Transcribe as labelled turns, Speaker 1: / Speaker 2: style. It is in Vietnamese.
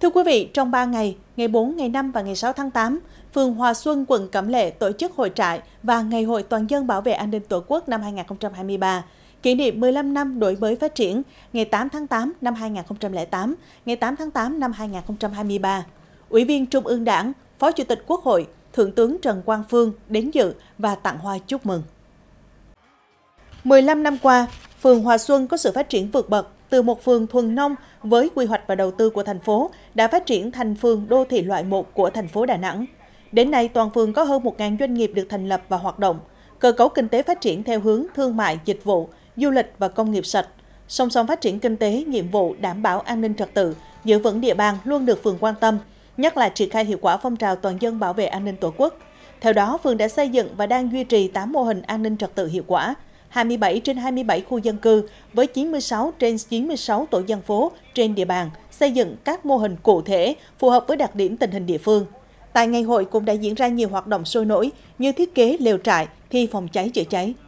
Speaker 1: Thưa quý vị, trong 3 ngày, ngày 4, ngày 5 và ngày 6 tháng 8, phường Hòa Xuân, quận Cẩm Lệ tổ chức hội trại và Ngày hội Toàn dân bảo vệ an ninh Tổ quốc năm 2023, kỷ niệm 15 năm đổi mới phát triển, ngày 8 tháng 8 năm 2008, ngày 8 tháng 8 năm 2023. Ủy viên Trung ương Đảng, Phó Chủ tịch Quốc hội, Thượng tướng Trần Quang Phương đến dự và tặng hoa chúc mừng. 15 năm qua, phường Hòa Xuân có sự phát triển vượt bậc từ một phường thuần nông với quy hoạch và đầu tư của thành phố đã phát triển thành phường đô thị loại 1 của thành phố Đà Nẵng. Đến nay, toàn phường có hơn 1.000 doanh nghiệp được thành lập và hoạt động. Cơ cấu kinh tế phát triển theo hướng thương mại, dịch vụ, du lịch và công nghiệp sạch. Song song phát triển kinh tế, nhiệm vụ đảm bảo an ninh trật tự, giữ vững địa bàn luôn được phường quan tâm, nhất là triển khai hiệu quả phong trào toàn dân bảo vệ an ninh Tổ quốc. Theo đó, phường đã xây dựng và đang duy trì 8 mô hình an ninh trật tự hiệu quả, 27 trên 27 khu dân cư với 96 trên 96 tổ dân phố trên địa bàn, xây dựng các mô hình cụ thể phù hợp với đặc điểm tình hình địa phương. Tại ngày hội cũng đã diễn ra nhiều hoạt động sôi nổi như thiết kế lều trại, thi phòng cháy chữa cháy.